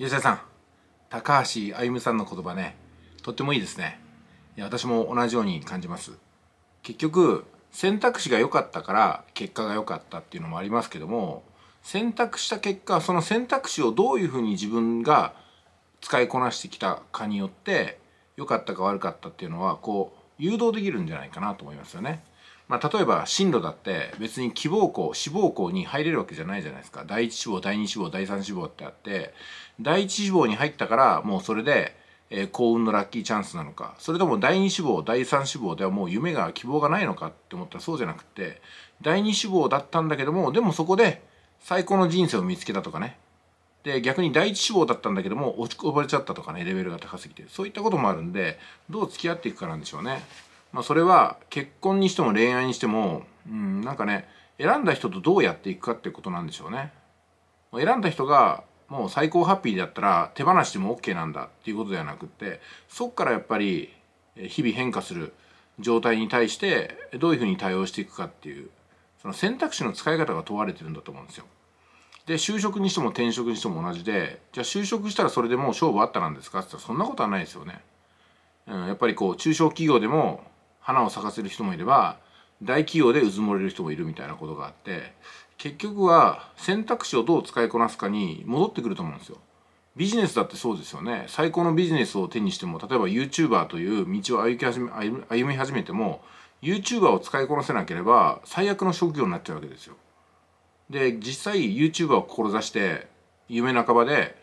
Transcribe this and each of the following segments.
吉田さん、高橋歩夢さんの言葉ね、とってもいいですね。いや、私も同じように感じます。結局、選択肢が良かったから結果が良かったっていうのもありますけども、選択した結果、その選択肢をどういうふうに自分が使いこなしてきたかによって、良かったか悪かったっていうのは、こう、誘導できるんじゃないかなと思いますよね。まあ、例えば進路だって別に希望校志望校に入れるわけじゃないじゃないですか第一志望第二志望第三志望ってあって第一志望に入ったからもうそれで、えー、幸運のラッキーチャンスなのかそれとも第二志望第三志望ではもう夢が希望がないのかって思ったらそうじゃなくて第二志望だったんだけどもでもそこで最高の人生を見つけたとかねで逆に第一志望だったんだけども落ちこぼれちゃったとかねレベルが高すぎてそういったこともあるんでどう付き合っていくかなんでしょうね。まあ、それは結婚にしても恋愛にしても、うん、なんかね選んだ人とどうやっていくかってことなんでしょうね。選んだ人がもう最高ハッピーだったら手放しても OK なんだっていうことではなくってそっからやっぱり日々変化する状態に対してどういうふうに対応していくかっていうその選択肢の使い方が問われてるんだと思うんですよ。で就職にしても転職にしても同じでじゃあ就職したらそれでもう勝負あったなんですかって言ったらそんなことはないですよね。うん、やっぱりこう中小企業でも花を咲かせる人もいれば大企業でうずもれる人もいるみたいなことがあって結局は選択肢をどう使いこなすかに戻ってくると思うんですよ。ビジネスだってそうですよね最高のビジネスを手にしても例えば YouTuber という道を歩き始め歩み始めても YouTuber を使いこなせなければ最悪の職業になっちゃうわけですよ。で実際 YouTuber を志して夢半ばで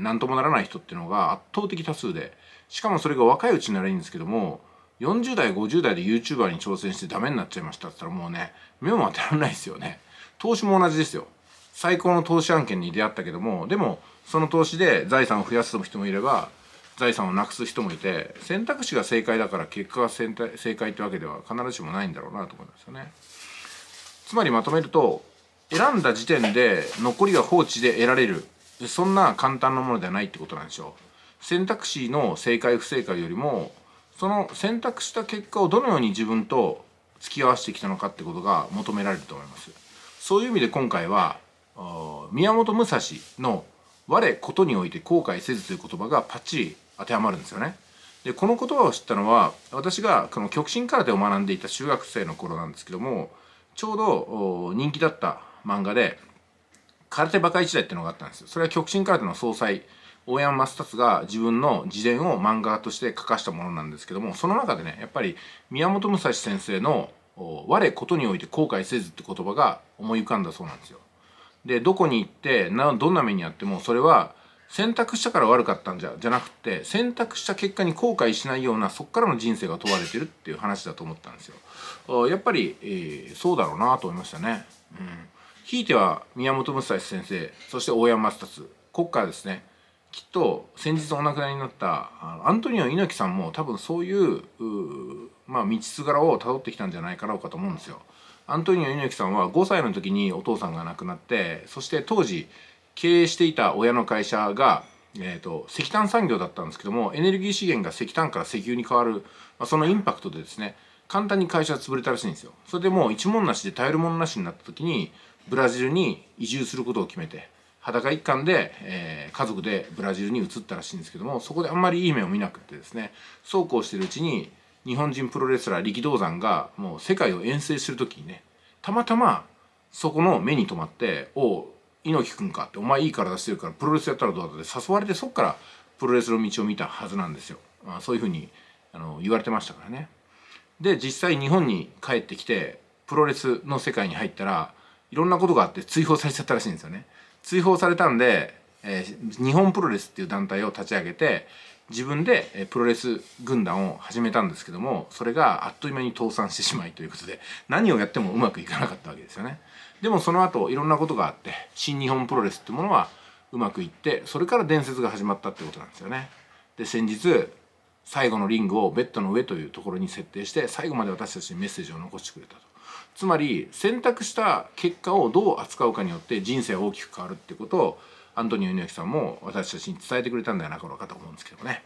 何ともならない人っていうのが圧倒的多数でしかもそれが若いうちならいいんですけども40代50代で YouTuber に挑戦してダメになっちゃいましたって言ったらもうね目も当てられないですよね投資も同じですよ最高の投資案件に出会ったけどもでもその投資で財産を増やす人もいれば財産をなくす人もいて選択肢が正解だから結果が正解ってわけでは必ずしもないんだろうなと思いますよねつまりまとめると選んだ時点で残りは放置で得られるそんな簡単なものではないってことなんでしょう選択肢の正解不正解よりもその選択した結果をどのように自分と付き合わせてきたのかってことが求められると思いますそういう意味で今回は宮本武蔵の「我ことにおいて後悔せず」という言葉がパッチリ当てはまるんですよねでこの言葉を知ったのは私がこの極真空手を学んでいた中学生の頃なんですけどもちょうど人気だった漫画で「空手バカ一代」っていうのがあったんですよそれは極真空手の総裁大山正達が自分の自伝を漫画として書かしたものなんですけどもその中でねやっぱり宮本武蔵先生の「我ことにおいて後悔せず」って言葉が思い浮かんだそうなんですよ。でどこに行ってなどんな目にあってもそれは選択したから悪かったんじゃじゃなくて選択した結果に後悔しないようなそっからの人生が問われてるっていう話だと思ったんですよ。やっぱり、えー、そうだろうなと思いましたね。うん、ひいては宮本武蔵先生そして大山正達国家ですねきっと先日お亡くなりになったアントニオ猪木さんも多分そういうまあ、道すがらをたどってきたんじゃないかろうかと思うんですよ。アントニオ猪木さんは5歳の時にお父さんが亡くなってそして当時経営していた親の会社が、えーと、石炭産業だったんですけどもエネルギー資源が石炭から石油に変わる、まあ、そのインパクトでですね簡単に会社潰れたらしいんですよ。それでもう一文なしで頼るものなしになった時にブラジルに移住することを決めて裸一貫で、えー、家族でブラジルに移ったらしいんですけどもそこであんまりいい面を見なくてですねそうこうしてるうちに日本人プロレスラー力道山がもう世界を遠征する時にねたまたまそこの目に留まって「おう猪木君か」って「お前いい体してるからプロレスやったらどうだ」って誘われてそっからプロレスの道を見たはずなんですよ、まあ、そういうふうにあの言われてましたからねで実際日本に帰ってきてプロレスの世界に入ったらいろんなことがあって追放されちゃったらしいんですよね追放されたんで、えー、日本プロレスっていう団体を立ち上げて自分でプロレス軍団を始めたんですけどもそれがあっという間に倒産してしまいということで何をやってもうまくいかなかったわけですよねでもその後いろんなことがあって新日本プロレスってものはうまくいってそれから伝説が始まったってことなんですよねで先日最後のリングをベッドの上というところに設定して最後まで私たちにメッセージを残してくれたとつまり選択した結果をどう扱うかによって人生は大きく変わるってことをアントニオ猪木さんも私たちに伝えてくれたんではなかろうかと思うんですけどもね。